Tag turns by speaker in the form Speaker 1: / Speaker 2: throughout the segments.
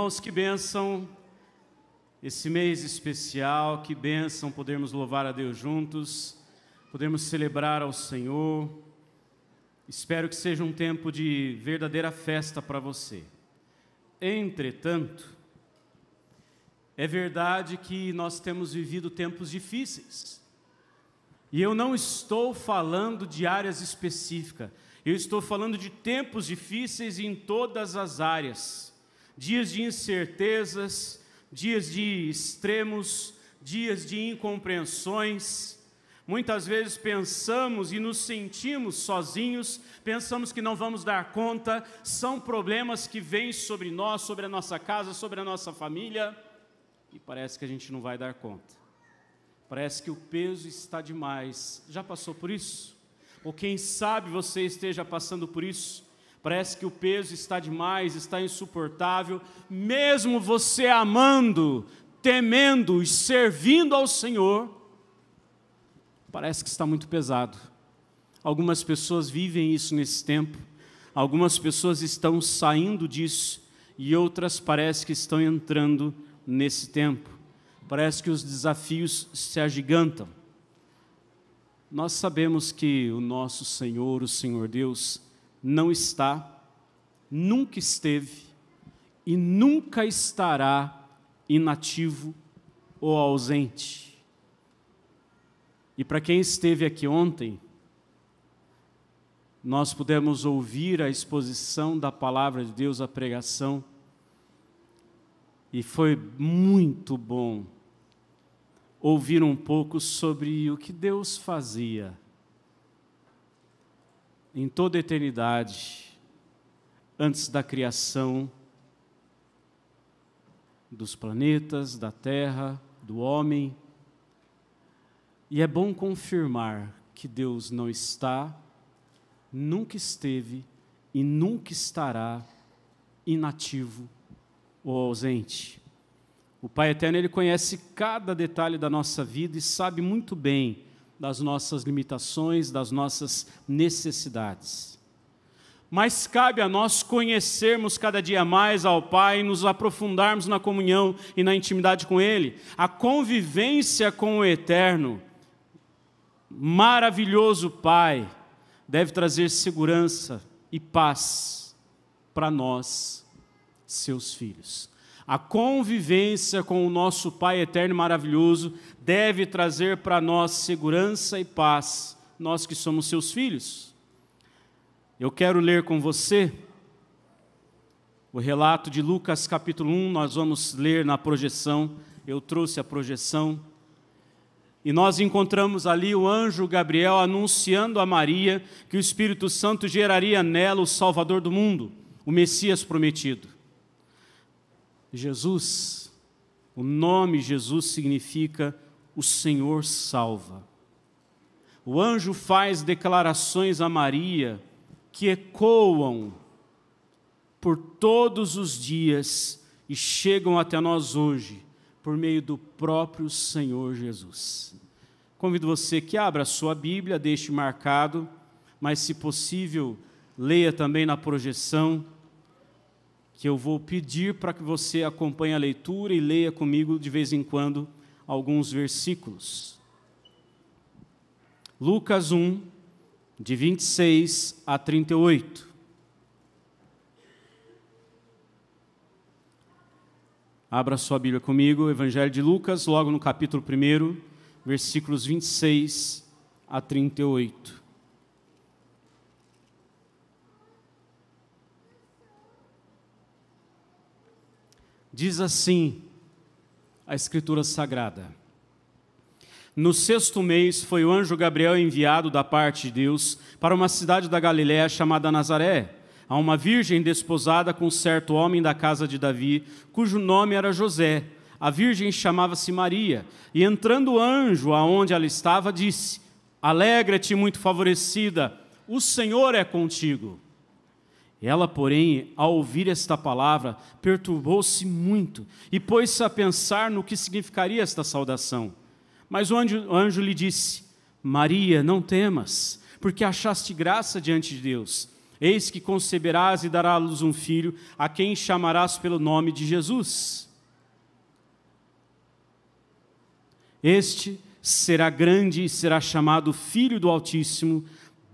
Speaker 1: Irmãos, que bênção esse mês especial, que bênção podermos louvar a Deus juntos, podermos celebrar ao Senhor. Espero que seja um tempo de verdadeira festa para você. Entretanto, é verdade que nós temos vivido tempos difíceis. E eu não estou falando de áreas específicas, eu estou falando de tempos difíceis em todas as áreas dias de incertezas, dias de extremos, dias de incompreensões. Muitas vezes pensamos e nos sentimos sozinhos, pensamos que não vamos dar conta, são problemas que vêm sobre nós, sobre a nossa casa, sobre a nossa família, e parece que a gente não vai dar conta. Parece que o peso está demais. Já passou por isso? Ou quem sabe você esteja passando por isso? Parece que o peso está demais, está insuportável, mesmo você amando, temendo e servindo ao Senhor, parece que está muito pesado. Algumas pessoas vivem isso nesse tempo, algumas pessoas estão saindo disso e outras parece que estão entrando nesse tempo. Parece que os desafios se agigantam. Nós sabemos que o nosso Senhor, o Senhor Deus, não está, nunca esteve e nunca estará inativo ou ausente. E para quem esteve aqui ontem, nós pudemos ouvir a exposição da palavra de Deus, a pregação, e foi muito bom ouvir um pouco sobre o que Deus fazia em toda a eternidade, antes da criação dos planetas, da terra, do homem. E é bom confirmar que Deus não está, nunca esteve e nunca estará inativo ou ausente. O Pai Eterno ele conhece cada detalhe da nossa vida e sabe muito bem das nossas limitações, das nossas necessidades. Mas cabe a nós conhecermos cada dia mais ao Pai, nos aprofundarmos na comunhão e na intimidade com Ele, a convivência com o Eterno, maravilhoso Pai, deve trazer segurança e paz para nós, seus filhos. A convivência com o nosso Pai eterno e maravilhoso deve trazer para nós segurança e paz, nós que somos seus filhos. Eu quero ler com você o relato de Lucas capítulo 1, nós vamos ler na projeção, eu trouxe a projeção. E nós encontramos ali o anjo Gabriel anunciando a Maria que o Espírito Santo geraria nela o Salvador do mundo, o Messias prometido. Jesus, o nome Jesus significa o Senhor salva. O anjo faz declarações a Maria que ecoam por todos os dias e chegam até nós hoje por meio do próprio Senhor Jesus. Convido você que abra a sua Bíblia, deixe marcado, mas se possível, leia também na projeção que eu vou pedir para que você acompanhe a leitura e leia comigo de vez em quando alguns versículos. Lucas 1, de 26 a 38. Abra sua Bíblia comigo, Evangelho de Lucas, logo no capítulo 1, versículos 26 a 38. Diz assim a Escritura Sagrada. No sexto mês foi o anjo Gabriel enviado da parte de Deus para uma cidade da Galiléia chamada Nazaré, a uma virgem desposada com certo homem da casa de Davi, cujo nome era José. A virgem chamava-se Maria, e entrando o anjo aonde ela estava, disse: Alegra-te, muito favorecida, o Senhor é contigo. Ela, porém, ao ouvir esta palavra, perturbou-se muito e pôs-se a pensar no que significaria esta saudação. Mas o anjo, o anjo, lhe disse: Maria, não temas, porque achaste graça diante de Deus. Eis que conceberás e darás à luz um filho, a quem chamarás pelo nome de Jesus. Este será grande e será chamado Filho do Altíssimo,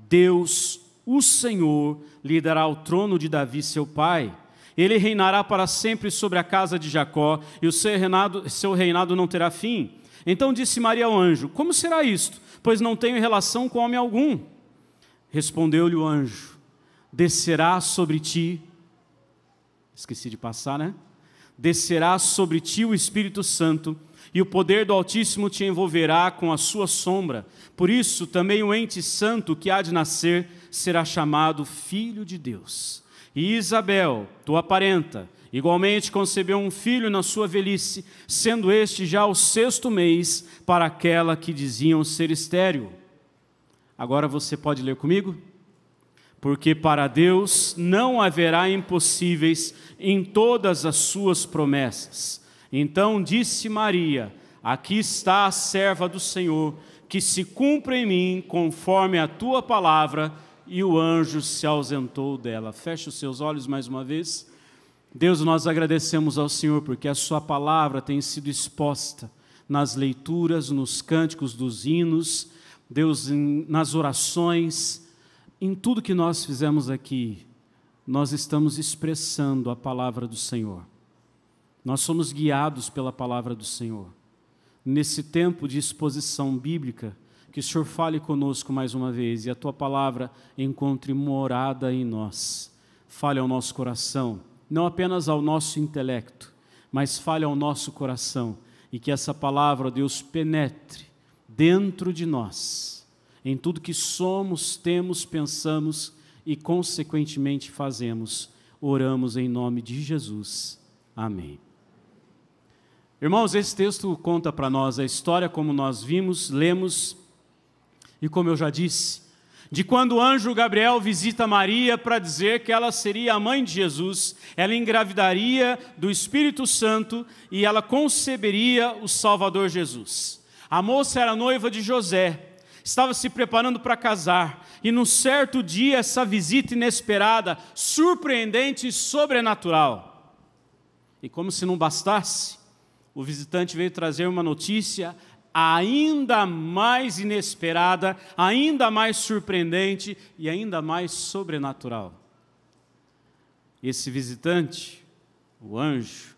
Speaker 1: Deus o Senhor lhe dará o trono de Davi, seu pai. Ele reinará para sempre sobre a casa de Jacó, e o seu reinado, seu reinado não terá fim. Então disse Maria ao anjo: Como será isto? Pois não tenho relação com homem algum. Respondeu-lhe o anjo: Descerá sobre ti. Esqueci de passar, né? Descerá sobre ti o Espírito Santo, e o poder do Altíssimo te envolverá com a sua sombra. Por isso, também o ente santo que há de nascer será chamado filho de Deus. E Isabel, tua parenta, igualmente concebeu um filho na sua velhice, sendo este já o sexto mês para aquela que diziam ser estéril. Agora você pode ler comigo? Porque para Deus não haverá impossíveis em todas as suas promessas. Então disse Maria: Aqui está a serva do Senhor, que se cumpra em mim conforme a tua palavra e o anjo se ausentou dela. Feche os seus olhos mais uma vez. Deus, nós agradecemos ao Senhor porque a Sua palavra tem sido exposta nas leituras, nos cânticos dos hinos, Deus, em, nas orações, em tudo que nós fizemos aqui, nós estamos expressando a palavra do Senhor. Nós somos guiados pela palavra do Senhor. Nesse tempo de exposição bíblica, que o Senhor fale conosco mais uma vez e a tua palavra encontre morada em nós. Fale ao nosso coração, não apenas ao nosso intelecto, mas fale ao nosso coração e que essa palavra, Deus, penetre dentro de nós, em tudo que somos, temos, pensamos e, consequentemente, fazemos. Oramos em nome de Jesus. Amém. Irmãos, esse texto conta para nós a história, como nós vimos, lemos, e como eu já disse, de quando o anjo Gabriel visita Maria para dizer que ela seria a mãe de Jesus, ela engravidaria do Espírito Santo e ela conceberia o Salvador Jesus. A moça era noiva de José, estava se preparando para casar, e num certo dia essa visita inesperada, surpreendente e sobrenatural. E como se não bastasse, o visitante veio trazer uma notícia ainda mais inesperada, ainda mais surpreendente e ainda mais sobrenatural. Esse visitante, o anjo,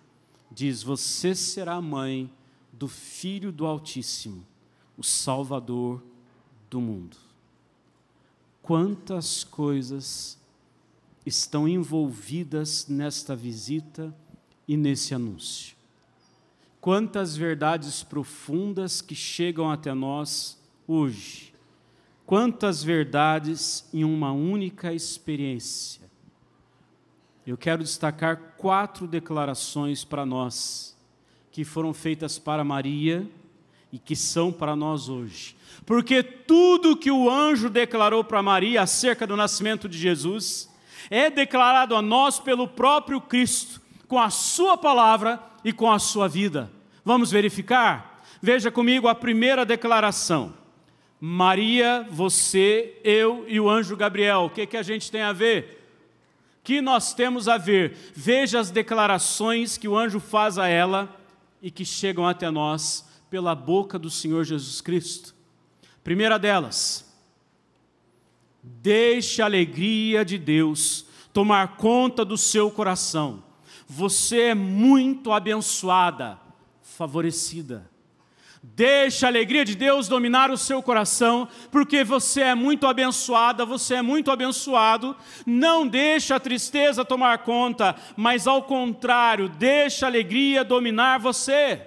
Speaker 1: diz: Você será mãe do Filho do Altíssimo, o Salvador do mundo. Quantas coisas estão envolvidas nesta visita e nesse anúncio. Quantas verdades profundas que chegam até nós hoje. Quantas verdades em uma única experiência. Eu quero destacar quatro declarações para nós, que foram feitas para Maria e que são para nós hoje. Porque tudo que o anjo declarou para Maria acerca do nascimento de Jesus é declarado a nós pelo próprio Cristo, com a Sua palavra e com a sua vida. Vamos verificar? Veja comigo a primeira declaração. Maria, você, eu e o anjo Gabriel, o que, que a gente tem a ver? Que nós temos a ver? Veja as declarações que o anjo faz a ela e que chegam até nós pela boca do Senhor Jesus Cristo. Primeira delas, deixe a alegria de Deus tomar conta do seu coração. Você é muito abençoada, favorecida. Deixa a alegria de Deus dominar o seu coração, porque você é muito abençoada, você é muito abençoado. Não deixa a tristeza tomar conta, mas ao contrário, deixa a alegria dominar você.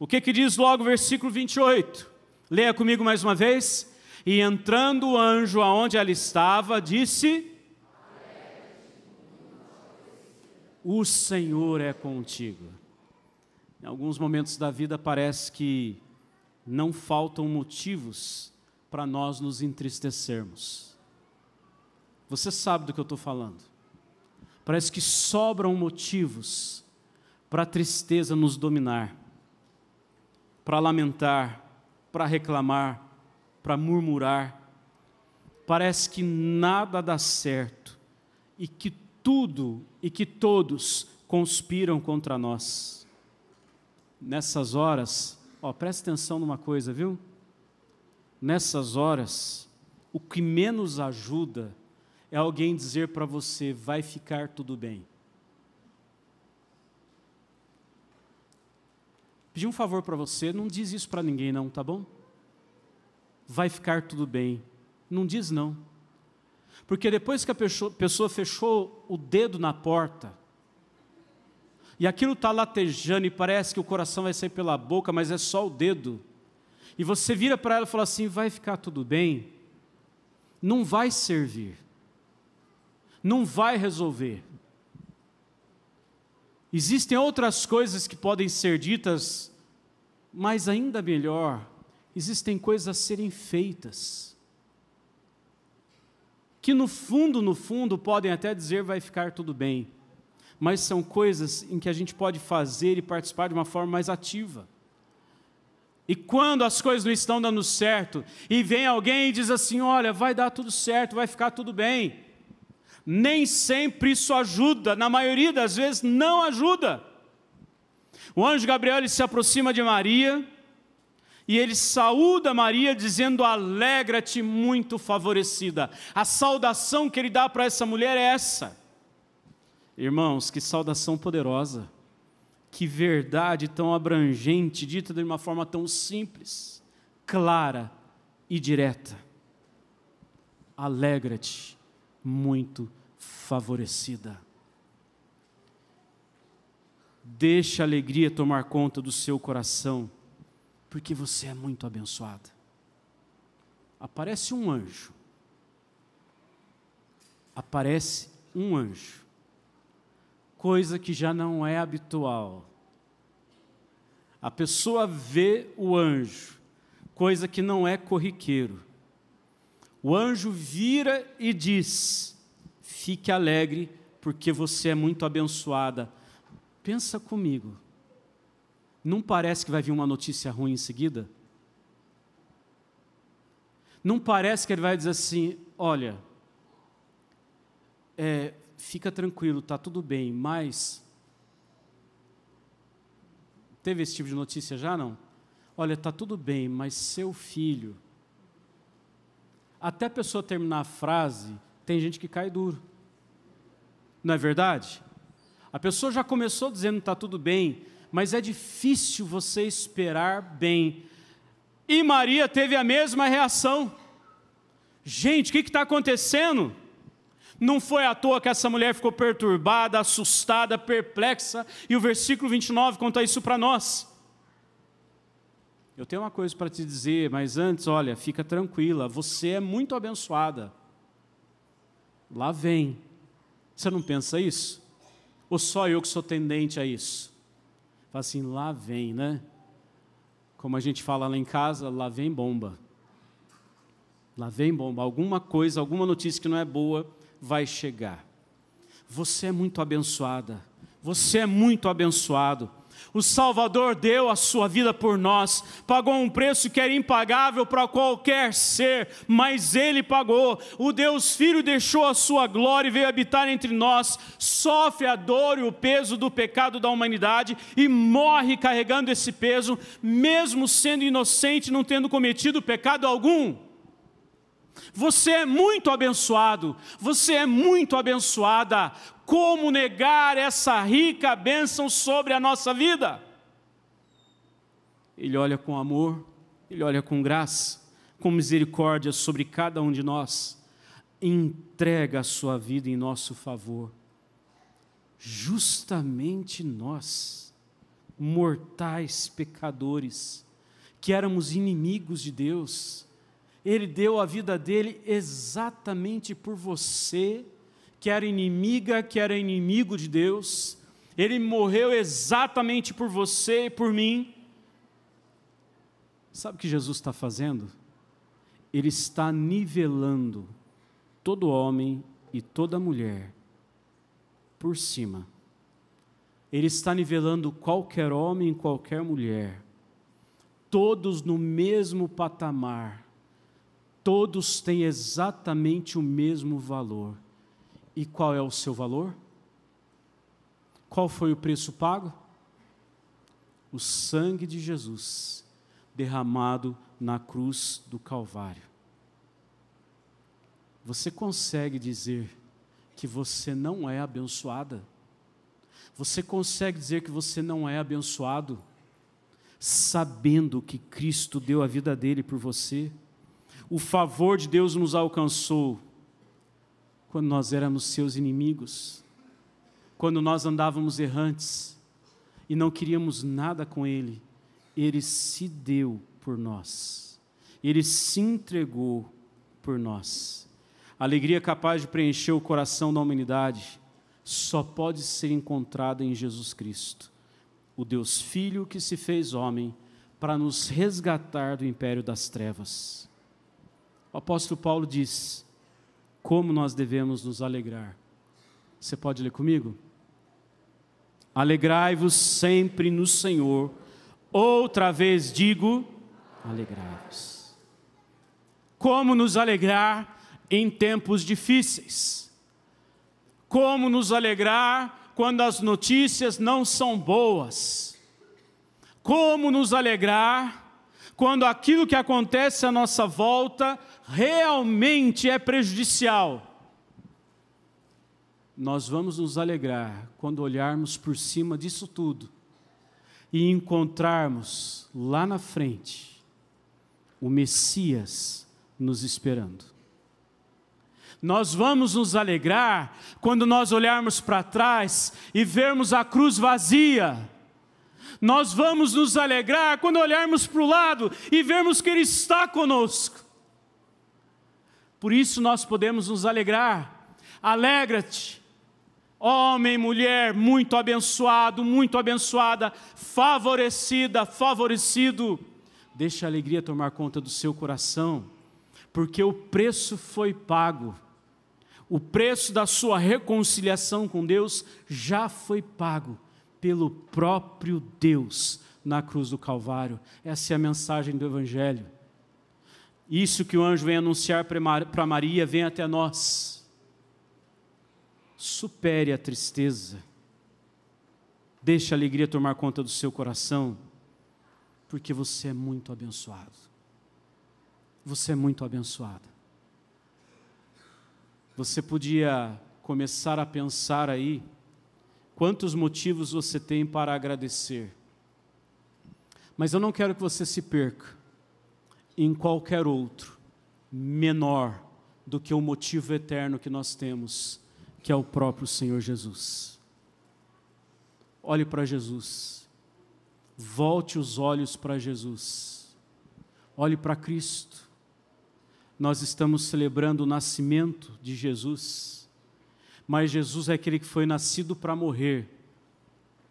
Speaker 1: O que, que diz logo o versículo 28? Leia comigo mais uma vez. E entrando o anjo aonde ela estava, disse: O Senhor é contigo. Em alguns momentos da vida parece que não faltam motivos para nós nos entristecermos. Você sabe do que eu estou falando. Parece que sobram motivos para a tristeza nos dominar, para lamentar, para reclamar, para murmurar. Parece que nada dá certo e que tudo e que todos conspiram contra nós. Nessas horas, ó, presta atenção numa coisa, viu? Nessas horas, o que menos ajuda é alguém dizer para você: vai ficar tudo bem. Pedi um favor para você, não diz isso para ninguém, não, tá bom? Vai ficar tudo bem. Não diz não. Porque depois que a pessoa fechou o dedo na porta, e aquilo está latejando e parece que o coração vai sair pela boca, mas é só o dedo, e você vira para ela e fala assim: vai ficar tudo bem, não vai servir, não vai resolver. Existem outras coisas que podem ser ditas, mas ainda melhor, existem coisas a serem feitas que no fundo, no fundo, podem até dizer vai ficar tudo bem, mas são coisas em que a gente pode fazer e participar de uma forma mais ativa. E quando as coisas não estão dando certo, e vem alguém e diz assim: olha, vai dar tudo certo, vai ficar tudo bem. Nem sempre isso ajuda, na maioria das vezes não ajuda. O anjo Gabriel se aproxima de Maria e ele saúda Maria dizendo: Alegra-te, muito favorecida. A saudação que ele dá para essa mulher é essa. Irmãos, que saudação poderosa, que verdade tão abrangente, dita de uma forma tão simples, clara e direta. Alegra-te, muito favorecida. Deixa a alegria tomar conta do seu coração porque você é muito abençoada. Aparece um anjo. Aparece um anjo. Coisa que já não é habitual. A pessoa vê o anjo, coisa que não é corriqueiro. O anjo vira e diz: Fique alegre, porque você é muito abençoada. Pensa comigo. Não parece que vai vir uma notícia ruim em seguida? Não parece que ele vai dizer assim: olha, é, fica tranquilo, está tudo bem, mas. Teve esse tipo de notícia já? Não? Olha, está tudo bem, mas seu filho. Até a pessoa terminar a frase, tem gente que cai duro. Não é verdade? A pessoa já começou dizendo está tudo bem, mas é difícil você esperar bem. E Maria teve a mesma reação. Gente, o que está acontecendo? Não foi à toa que essa mulher ficou perturbada, assustada, perplexa, e o versículo 29 conta isso para nós. Eu tenho uma coisa para te dizer, mas antes, olha, fica tranquila, você é muito abençoada. Lá vem. Você não pensa isso? Ou só eu que sou tendente a isso? Fala assim, lá vem, né? Como a gente fala lá em casa, lá vem bomba. Lá vem bomba. Alguma coisa, alguma notícia que não é boa vai chegar. Você é muito abençoada. Você é muito abençoado. O Salvador deu a sua vida por nós, pagou um preço que era impagável para qualquer ser, mas ele pagou. O Deus Filho deixou a sua glória e veio habitar entre nós, sofre a dor e o peso do pecado da humanidade e morre carregando esse peso, mesmo sendo inocente, não tendo cometido pecado algum. Você é muito abençoado, você é muito abençoada como negar essa rica bênção sobre a nossa vida? Ele olha com amor, ele olha com graça, com misericórdia sobre cada um de nós, entrega a sua vida em nosso favor. Justamente nós, mortais pecadores, que éramos inimigos de Deus, ele deu a vida dele exatamente por você que era inimiga, que era inimigo de Deus. Ele morreu exatamente por você e por mim. Sabe o que Jesus está fazendo? Ele está nivelando todo homem e toda mulher por cima. Ele está nivelando qualquer homem e qualquer mulher, todos no mesmo patamar, todos têm exatamente o mesmo valor. E qual é o seu valor? Qual foi o preço pago? O sangue de Jesus derramado na cruz do Calvário. Você consegue dizer que você não é abençoada? Você consegue dizer que você não é abençoado, sabendo que Cristo deu a vida dele por você? O favor de Deus nos alcançou quando nós éramos seus inimigos, quando nós andávamos errantes e não queríamos nada com Ele, Ele se deu por nós, Ele se entregou por nós. alegria capaz de preencher o coração da humanidade só pode ser encontrada em Jesus Cristo, o Deus Filho que se fez homem para nos resgatar do império das trevas. O apóstolo Paulo diz: como nós devemos nos alegrar. Você pode ler comigo? Alegrai-vos sempre no Senhor. Outra vez digo: alegrai-vos. Como nos alegrar em tempos difíceis? Como nos alegrar quando as notícias não são boas? Como nos alegrar quando aquilo que acontece à nossa volta realmente é prejudicial. Nós vamos nos alegrar quando olharmos por cima disso tudo e encontrarmos lá na frente o Messias nos esperando. Nós vamos nos alegrar quando nós olharmos para trás e vermos a cruz vazia nós vamos nos alegrar quando olharmos para o lado e vermos que Ele está conosco. Por isso nós podemos nos alegrar. Alegra-te, homem, mulher, muito abençoado, muito abençoada, favorecida, favorecido. Deixa a alegria tomar conta do seu coração, porque o preço foi pago. O preço da sua reconciliação com Deus já foi pago pelo próprio Deus na cruz do Calvário. Essa é a mensagem do Evangelho. Isso que o anjo vem anunciar para Maria vem até nós. Supere a tristeza. Deixe a alegria tomar conta do seu coração, porque você é muito abençoado. Você é muito abençoado. Você podia começar a pensar aí Quantos motivos você tem para agradecer? Mas eu não quero que você se perca em qualquer outro, menor do que o motivo eterno que nós temos, que é o próprio Senhor Jesus. Olhe para Jesus, volte os olhos para Jesus, olhe para Cristo. Nós estamos celebrando o nascimento de Jesus mas Jesus é aquele que foi nascido para morrer,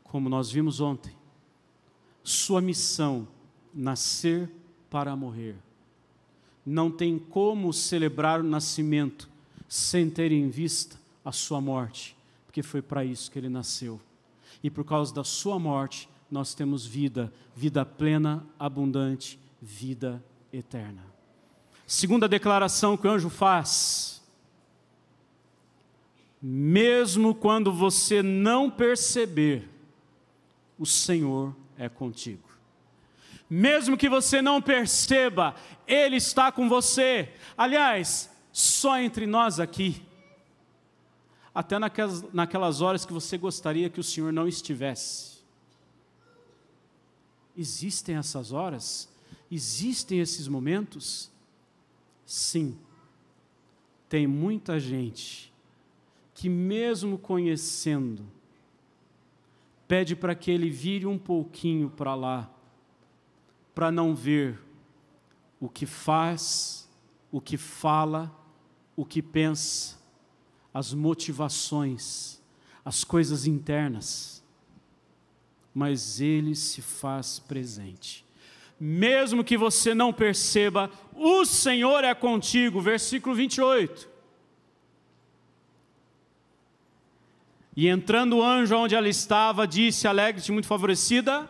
Speaker 1: como nós vimos ontem. Sua missão, nascer para morrer. Não tem como celebrar o nascimento sem ter em vista a sua morte, porque foi para isso que ele nasceu. E por causa da sua morte, nós temos vida, vida plena, abundante, vida eterna. Segunda declaração que o anjo faz: mesmo quando você não perceber, o Senhor é contigo. Mesmo que você não perceba, Ele está com você. Aliás, só entre nós aqui, até naquelas, naquelas horas que você gostaria que o Senhor não estivesse. Existem essas horas? Existem esses momentos? Sim, tem muita gente que, mesmo conhecendo, pede para que ele vire um pouquinho para lá, para não ver o que faz, o que fala, o que pensa, as motivações, as coisas internas. Mas ele se faz presente. Mesmo que você não perceba, o Senhor é contigo, versículo 28. E entrando o anjo onde ela estava, disse: Alegre-te, muito favorecida,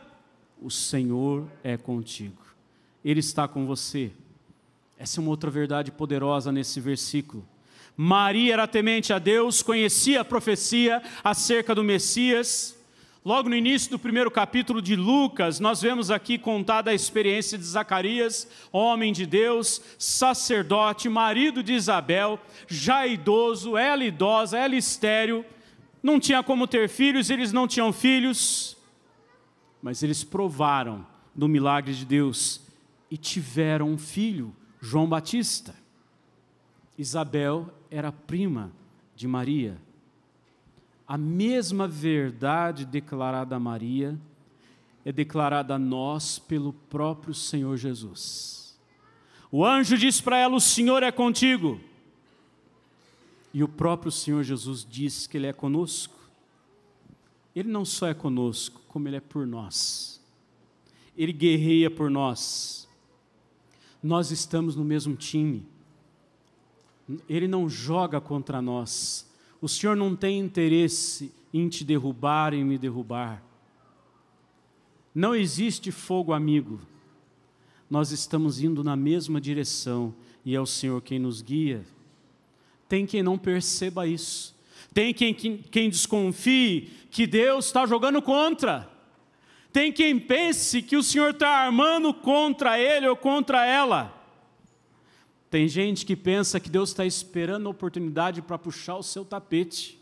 Speaker 1: o Senhor é contigo. Ele está com você. Essa é uma outra verdade poderosa nesse versículo. Maria era temente a Deus, conhecia a profecia acerca do Messias. Logo no início do primeiro capítulo de Lucas, nós vemos aqui contada a experiência de Zacarias, homem de Deus, sacerdote, marido de Isabel, já idoso, ela idosa, ela estéreo não tinha como ter filhos, eles não tinham filhos, mas eles provaram do milagre de Deus e tiveram um filho, João Batista. Isabel era prima de Maria. A mesma verdade declarada a Maria é declarada a nós pelo próprio Senhor Jesus. O anjo disse para ela: O Senhor é contigo e o próprio Senhor Jesus diz que Ele é conosco. Ele não só é conosco, como Ele é por nós. Ele guerreia por nós. Nós estamos no mesmo time. Ele não joga contra nós. O Senhor não tem interesse em te derrubar e me derrubar. Não existe fogo amigo. Nós estamos indo na mesma direção e é o Senhor quem nos guia. Tem quem não perceba isso. Tem quem, quem, quem desconfie que Deus está jogando contra. Tem quem pense que o Senhor está armando contra ele ou contra ela. Tem gente que pensa que Deus está esperando a oportunidade para puxar o seu tapete.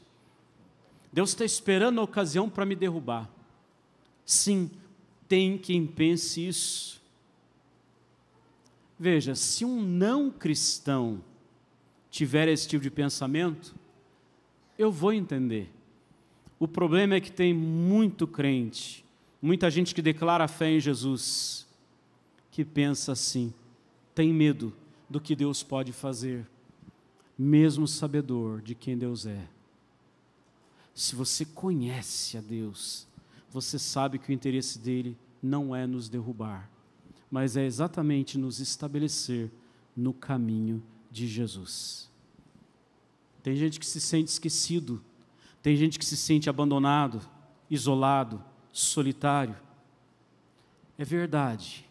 Speaker 1: Deus está esperando a ocasião para me derrubar. Sim, tem quem pense isso. Veja, se um não cristão tiver esse tipo de pensamento, eu vou entender. O problema é que tem muito crente, muita gente que declara fé em Jesus, que pensa assim, tem medo do que Deus pode fazer, mesmo sabedor de quem Deus é. Se você conhece a Deus, você sabe que o interesse dele não é nos derrubar, mas é exatamente nos estabelecer no caminho de Jesus. Tem gente que se sente esquecido, tem gente que se sente abandonado, isolado, solitário. É verdade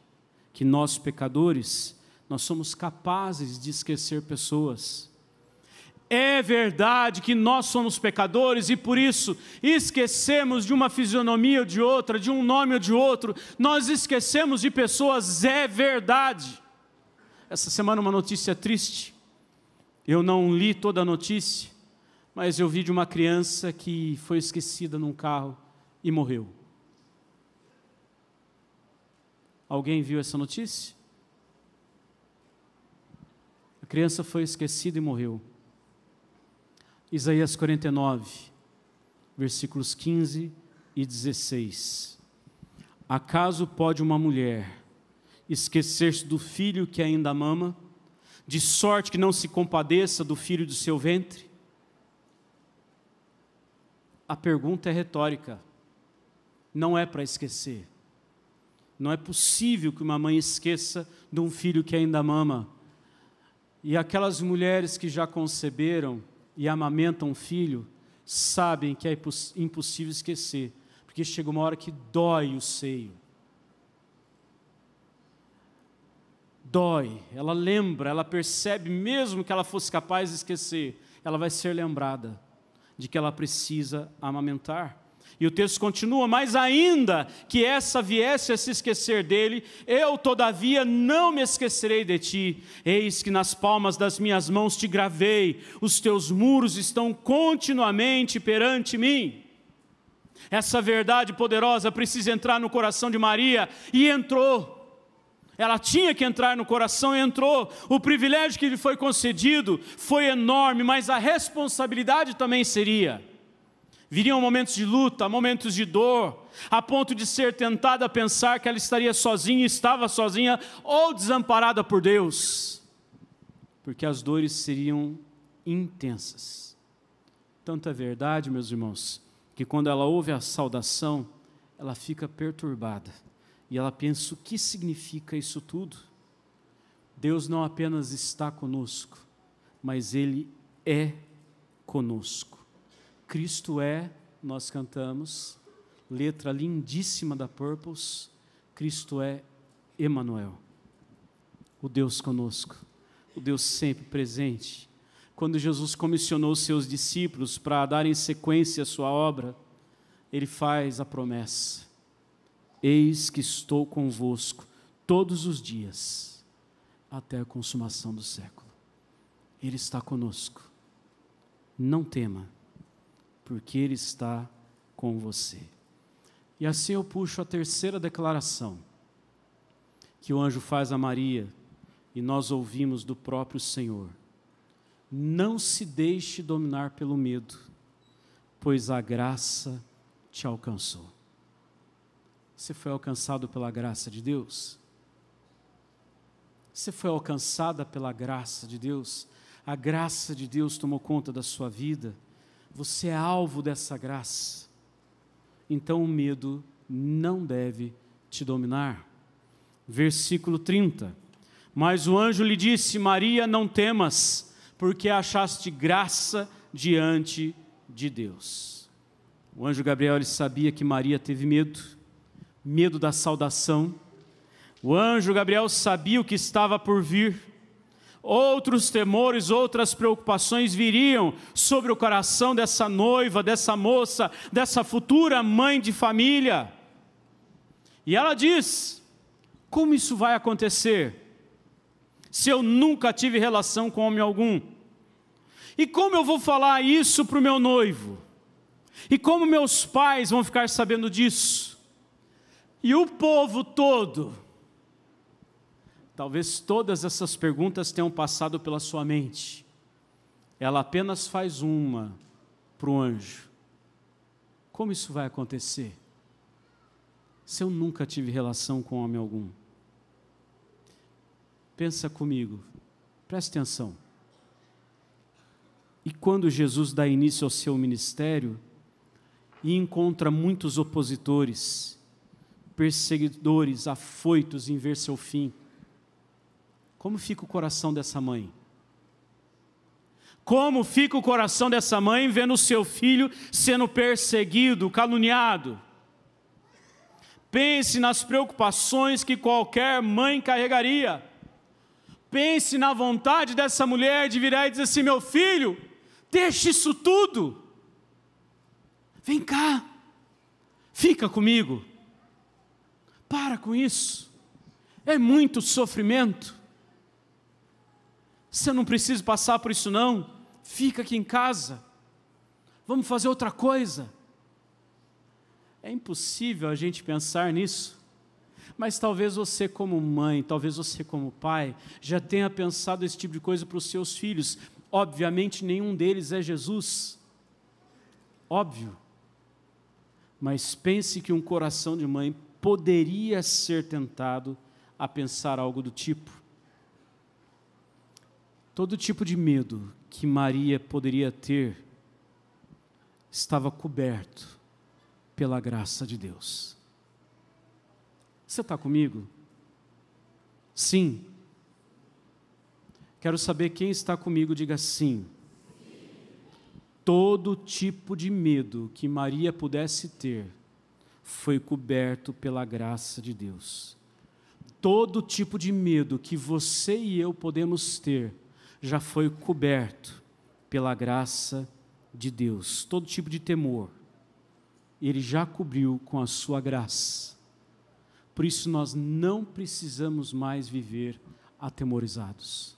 Speaker 1: que nós pecadores, nós somos capazes de esquecer pessoas. É verdade que nós somos pecadores e por isso esquecemos de uma fisionomia ou de outra, de um nome ou de outro, nós esquecemos de pessoas, é verdade. Essa semana uma notícia triste. Eu não li toda a notícia, mas eu vi de uma criança que foi esquecida num carro e morreu. Alguém viu essa notícia? A criança foi esquecida e morreu. Isaías 49, versículos 15 e 16. Acaso pode uma mulher esquecer-se do filho que ainda mama, de sorte que não se compadeça do filho do seu ventre? A pergunta é retórica, não é para esquecer. Não é possível que uma mãe esqueça de um filho que ainda mama. E aquelas mulheres que já conceberam e amamentam um filho sabem que é impossível esquecer, porque chega uma hora que dói o seio. dói, ela lembra, ela percebe, mesmo que ela fosse capaz de esquecer, ela vai ser lembrada de que ela precisa amamentar. E o texto continua, mas ainda que essa viesse a se esquecer dele, eu todavia não me esquecerei de ti. Eis que nas palmas das minhas mãos te gravei, os teus muros estão continuamente perante mim. Essa verdade poderosa precisa entrar no coração de Maria, e entrou. Ela tinha que entrar no coração e entrou. O privilégio que lhe foi concedido foi enorme, mas a responsabilidade também seria. Viriam momentos de luta, momentos de dor, a ponto de ser tentada a pensar que ela estaria sozinha, estava sozinha ou desamparada por Deus, porque as dores seriam intensas. Tanto é verdade, meus irmãos, que quando ela ouve a saudação, ela fica perturbada e ela pensa: o que significa isso tudo? Deus não apenas está conosco, mas Ele é conosco. Cristo é, nós cantamos, letra lindíssima da Purples, Cristo é Emmanuel, o Deus conosco, o Deus sempre presente. Quando Jesus comissionou seus discípulos para darem sequência à sua obra, ele faz a promessa: Eis que estou convosco todos os dias, até a consumação do século. Ele está conosco. Não tema, porque Ele está com você. E assim eu puxo a terceira declaração que o anjo faz a Maria e nós ouvimos do próprio Senhor. Não se deixe dominar pelo medo, pois a graça te alcançou. Você foi alcançado pela graça de Deus? Você foi alcançada pela graça de Deus? A graça de Deus tomou conta da sua vida? Você é alvo dessa graça? Então o medo não deve te dominar. Versículo 30. Mas o anjo lhe disse: Maria, não temas, porque achaste graça diante de Deus. O anjo Gabriel ele sabia que Maria teve medo medo da saudação. O anjo Gabriel sabia o que estava por vir. Outros temores, outras preocupações viriam sobre o coração dessa noiva, dessa moça, dessa futura mãe de família. E ela diz: Como isso vai acontecer? Se eu nunca tive relação com homem algum? E como eu vou falar isso para o meu noivo? E como meus pais vão ficar sabendo disso? E o povo todo? Talvez todas essas perguntas tenham passado pela sua mente. Ela apenas faz uma para o anjo: Como isso vai acontecer? Se eu nunca tive relação com homem algum. Pensa comigo, preste atenção. E quando Jesus dá início ao seu ministério e encontra muitos opositores, perseguidores afoitos em ver seu fim. Como fica o coração dessa mãe? Como fica o coração dessa mãe vendo seu filho sendo perseguido, caluniado? Pense nas preocupações que qualquer mãe carregaria. Pense na vontade dessa mulher de virar e dizer assim: meu filho, deixa isso tudo. Vem cá, fica comigo. Para com isso. É muito sofrimento. Você não precisa passar por isso, não. Fica aqui em casa. Vamos fazer outra coisa. É impossível a gente pensar nisso. Mas talvez você, como mãe, talvez você, como pai, já tenha pensado esse tipo de coisa para os seus filhos. Obviamente, nenhum deles é Jesus. Óbvio. Mas pense que um coração de mãe poderia ser tentado a pensar algo do tipo. Todo tipo de medo que Maria poderia ter estava coberto pela graça de Deus. Você está comigo? Sim. Quero saber quem está comigo, diga sim. sim. Todo tipo de medo que Maria pudesse ter foi coberto pela graça de Deus. Todo tipo de medo que você e eu podemos ter já foi coberto pela graça de Deus. Todo tipo de temor, Ele já cobriu com a sua graça. Por isso nós não precisamos mais viver atemorizados.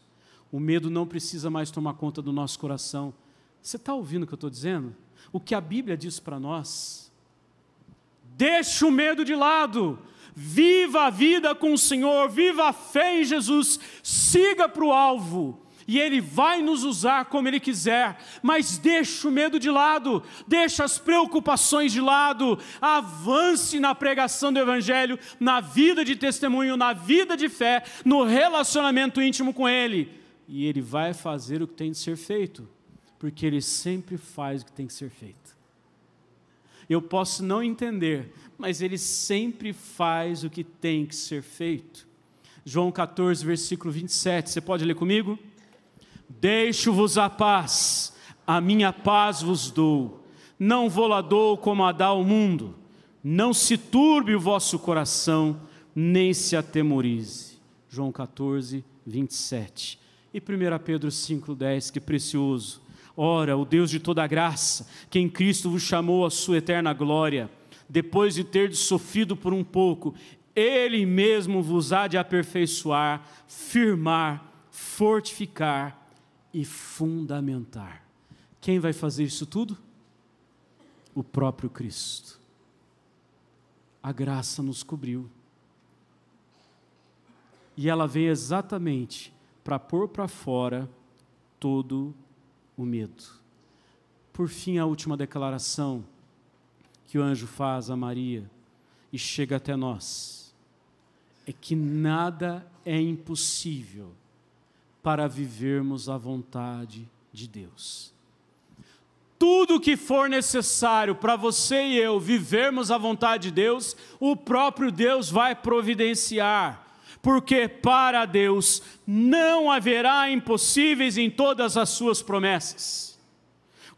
Speaker 1: O medo não precisa mais tomar conta do nosso coração. Você está ouvindo o que eu estou dizendo? O que a Bíblia diz para nós Deixe o medo de lado. Viva a vida com o Senhor, viva a fé em Jesus, siga para o alvo e Ele vai nos usar como Ele quiser, mas deixa o medo de lado, deixa as preocupações de lado, avance na pregação do Evangelho, na vida de testemunho, na vida de fé, no relacionamento íntimo com Ele, e Ele vai fazer o que tem de ser feito, porque Ele sempre faz o que tem que ser feito. Eu posso não entender, mas ele sempre faz o que tem que ser feito. João 14, versículo 27. Você pode ler comigo? Deixo-vos a paz, a minha paz vos dou. Não vou a dou como a dá o mundo. Não se turbe o vosso coração, nem se atemorize. João 14, 27. E 1 Pedro 5,10, que precioso. Ora, o Deus de toda graça, que em Cristo vos chamou à sua eterna glória, depois de ter sofrido por um pouco, Ele mesmo vos há de aperfeiçoar, firmar, fortificar e fundamentar. Quem vai fazer isso tudo? O próprio Cristo. A graça nos cobriu. E ela veio exatamente para pôr para fora todo o medo. Por fim, a última declaração que o anjo faz a Maria e chega até nós é que nada é impossível para vivermos a vontade de Deus. Tudo o que for necessário para você e eu vivermos a vontade de Deus, o próprio Deus vai providenciar porque para Deus não haverá impossíveis em todas as suas promessas.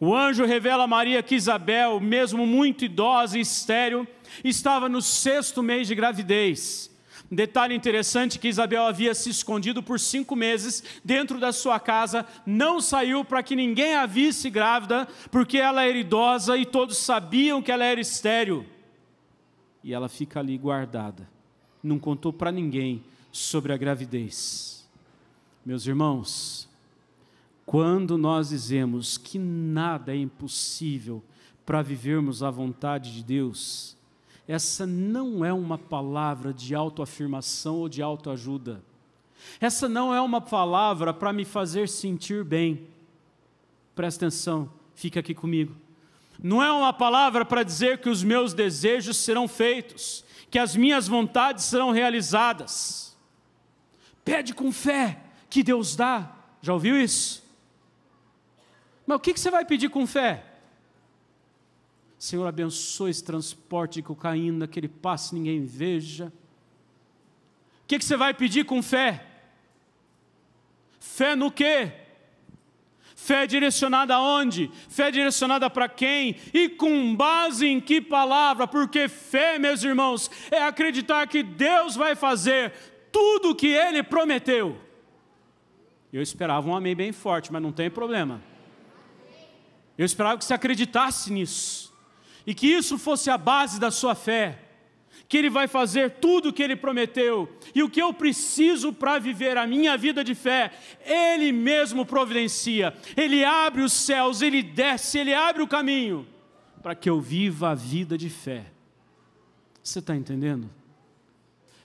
Speaker 1: O anjo revela a Maria que Isabel, mesmo muito idosa e estéril, estava no sexto mês de gravidez. detalhe interessante que Isabel havia se escondido por cinco meses dentro da sua casa, não saiu para que ninguém a visse grávida, porque ela era idosa e todos sabiam que ela era estéril. E ela fica ali guardada não contou para ninguém sobre a gravidez. Meus irmãos, quando nós dizemos que nada é impossível para vivermos a vontade de Deus, essa não é uma palavra de autoafirmação ou de autoajuda. Essa não é uma palavra para me fazer sentir bem. Presta atenção, fica aqui comigo. Não é uma palavra para dizer que os meus desejos serão feitos que as minhas vontades serão realizadas. Pede com fé que Deus dá. Já ouviu isso? Mas o que você vai pedir com fé? Senhor, abençoe esse transporte de cocaína, que ele passe e ninguém veja. O que você vai pedir com fé? Fé no quê? Fé é direcionada aonde? Fé é direcionada para quem? E com base em que palavra? Porque fé, meus irmãos, é acreditar que Deus vai fazer tudo o que Ele prometeu. Eu esperava um amém bem forte, mas não tem problema. Eu esperava que você acreditasse nisso e que isso fosse a base da sua fé que Ele vai fazer tudo o que Ele prometeu, e o que eu preciso para viver a minha vida de fé, Ele mesmo providencia, Ele abre os céus, Ele desce, Ele abre o caminho, para que eu viva a vida de fé. Você está entendendo?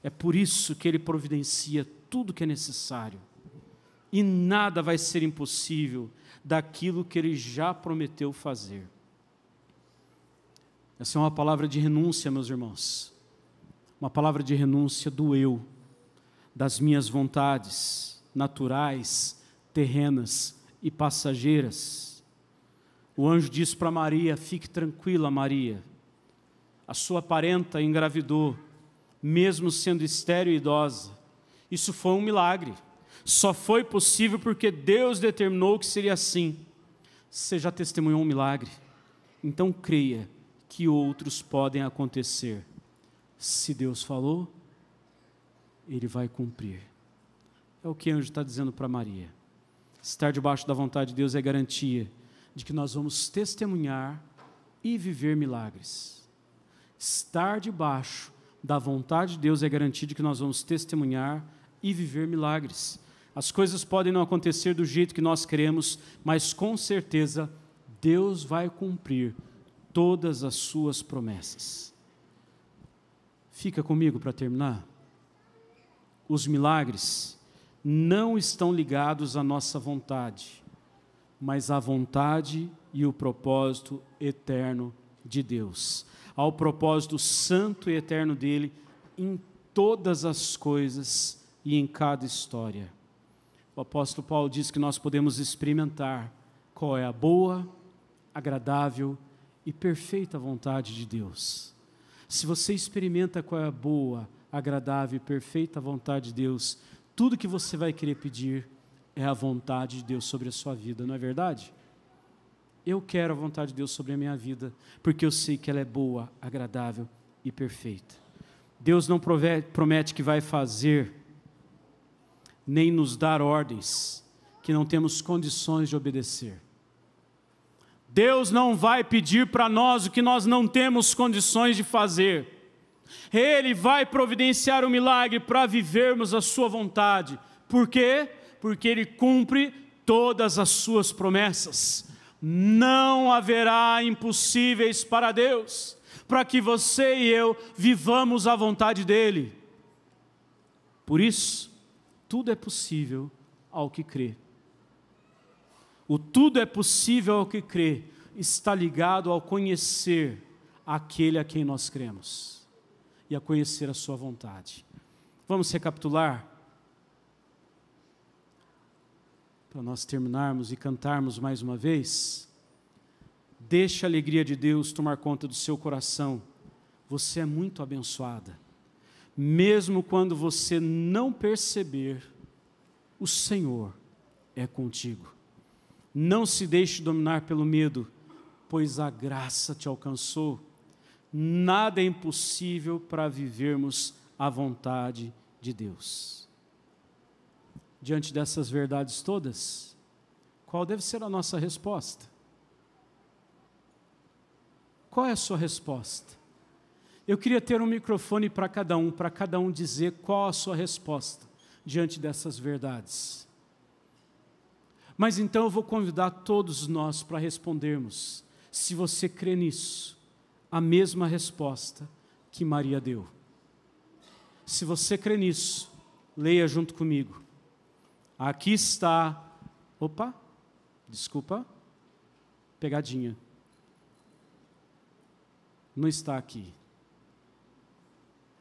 Speaker 1: É por isso que Ele providencia tudo que é necessário, e nada vai ser impossível daquilo que Ele já prometeu fazer. Essa é uma palavra de renúncia, meus irmãos uma palavra de renúncia do eu, das minhas vontades naturais, terrenas e passageiras. O anjo diz para Maria: Fique tranquila, Maria. A sua parenta engravidou, mesmo sendo estéreo e idosa. Isso foi um milagre. Só foi possível porque Deus determinou que seria assim. Você já testemunhou um milagre? Então creia que outros podem acontecer. Se Deus falou, Ele vai cumprir. É o que o anjo está dizendo para Maria. Estar debaixo da vontade de Deus é garantia de que nós vamos testemunhar e viver milagres. Estar debaixo da vontade de Deus é garantia de que nós vamos testemunhar e viver milagres. As coisas podem não acontecer do jeito que nós queremos, mas com certeza Deus vai cumprir todas as suas promessas. Fica comigo para terminar. Os milagres não estão ligados à nossa vontade, mas à vontade e o propósito eterno de Deus, ao propósito santo e eterno dele em todas as coisas e em cada história. O apóstolo Paulo diz que nós podemos experimentar qual é a boa, agradável e perfeita vontade de Deus. Se você experimenta qual é a boa, agradável e perfeita vontade de Deus, tudo que você vai querer pedir é a vontade de Deus sobre a sua vida, não é verdade? Eu quero a vontade de Deus sobre a minha vida, porque eu sei que ela é boa, agradável e perfeita. Deus não promete que vai fazer, nem nos dar ordens que não temos condições de obedecer. Deus não vai pedir para nós o que nós não temos condições de fazer. Ele vai providenciar o milagre para vivermos a sua vontade. Por quê? Porque ele cumpre todas as suas promessas. Não haverá impossíveis para Deus, para que você e eu vivamos a vontade dele. Por isso, tudo é possível ao que crê. O tudo é possível ao que crê está ligado ao conhecer aquele a quem nós cremos e a conhecer a sua vontade. Vamos recapitular? Para nós terminarmos e cantarmos mais uma vez. Deixe a alegria de Deus tomar conta do seu coração. Você é muito abençoada. Mesmo quando você não perceber, o Senhor é contigo. Não se deixe dominar pelo medo, pois a graça te alcançou. Nada é impossível para vivermos a vontade de Deus. Diante dessas verdades todas, qual deve ser a nossa resposta? Qual é a sua resposta? Eu queria ter um microfone para cada um, para cada um dizer qual a sua resposta diante dessas verdades. Mas então eu vou convidar todos nós para respondermos, se você crê nisso, a mesma resposta que Maria deu. Se você crê nisso, leia junto comigo. Aqui está. Opa, desculpa, pegadinha. Não está aqui.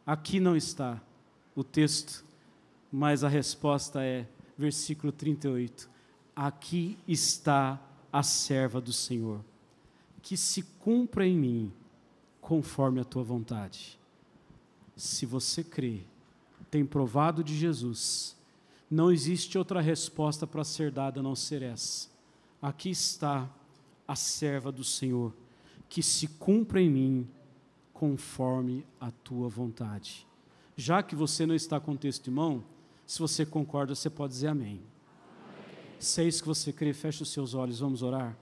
Speaker 1: Aqui não está o texto, mas a resposta é versículo 38. Aqui está a serva do Senhor, que se cumpra em mim conforme a tua vontade. Se você crê, tem provado de Jesus, não existe outra resposta para ser dada a não ser essa. Aqui está a serva do Senhor, que se cumpra em mim conforme a tua vontade. Já que você não está com o texto em mão, se você concorda, você pode dizer amém. Se é isso que você crê, feche os seus olhos, vamos orar.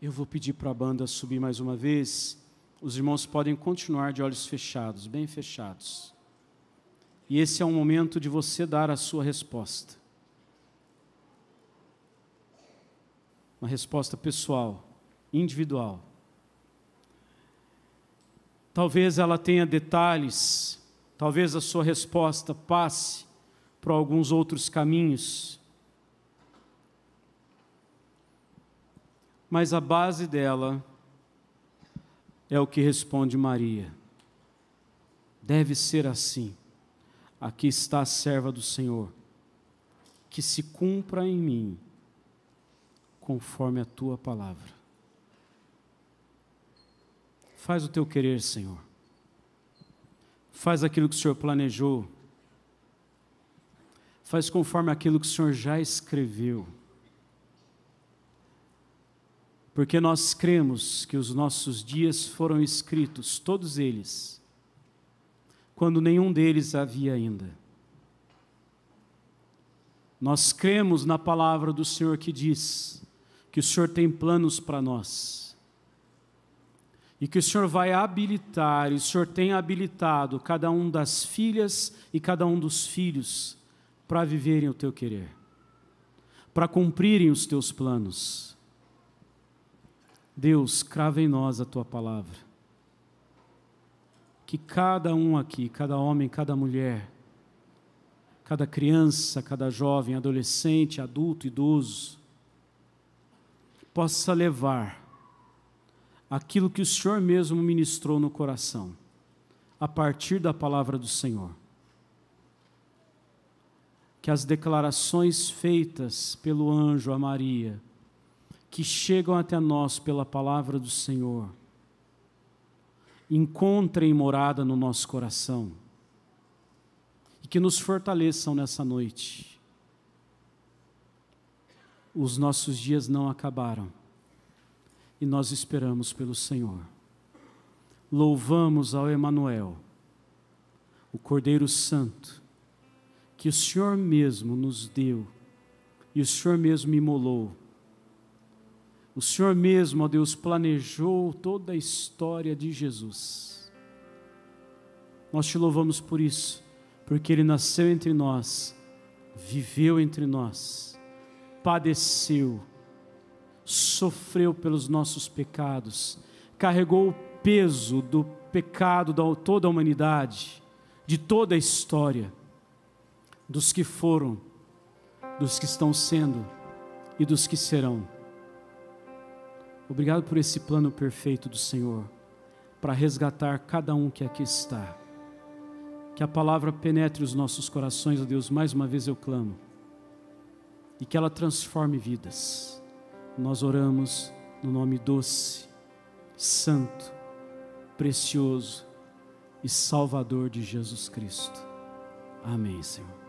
Speaker 1: Eu vou pedir para a banda subir mais uma vez. Os irmãos podem continuar de olhos fechados, bem fechados. E esse é o momento de você dar a sua resposta. Uma resposta pessoal, individual. Talvez ela tenha detalhes, talvez a sua resposta passe para alguns outros caminhos. Mas a base dela é o que responde Maria. Deve ser assim. Aqui está a serva do Senhor. Que se cumpra em mim, conforme a tua palavra. Faz o teu querer, Senhor. Faz aquilo que o Senhor planejou faz conforme aquilo que o Senhor já escreveu. Porque nós cremos que os nossos dias foram escritos, todos eles, quando nenhum deles havia ainda. Nós cremos na palavra do Senhor que diz que o Senhor tem planos para nós. E que o Senhor vai habilitar, e o Senhor tem habilitado cada um das filhas e cada um dos filhos para viverem o teu querer, para cumprirem os teus planos. Deus, crava em nós a tua palavra. Que cada um aqui, cada homem, cada mulher, cada criança, cada jovem, adolescente, adulto, idoso, possa levar aquilo que o Senhor mesmo ministrou no coração, a partir da palavra do Senhor que as declarações feitas pelo anjo a Maria, que chegam até nós pela palavra do Senhor, encontrem morada no nosso coração e que nos fortaleçam nessa noite. Os nossos dias não acabaram e nós esperamos pelo Senhor. Louvamos ao Emanuel, o Cordeiro Santo que o Senhor mesmo nos deu e o Senhor mesmo imolou. O Senhor mesmo, ó Deus, planejou toda a história de Jesus. Nós te louvamos por isso, porque Ele nasceu entre nós, viveu entre nós, padeceu, sofreu pelos nossos pecados, carregou o peso do pecado da toda a humanidade, de toda a história dos que foram, dos que estão sendo e dos que serão. Obrigado por esse plano perfeito do Senhor para resgatar cada um que aqui está. Que a palavra penetre os nossos corações, ó Deus, mais uma vez eu clamo. E que ela transforme vidas. Nós oramos no nome doce, santo, precioso e salvador de Jesus Cristo. Amém, Senhor.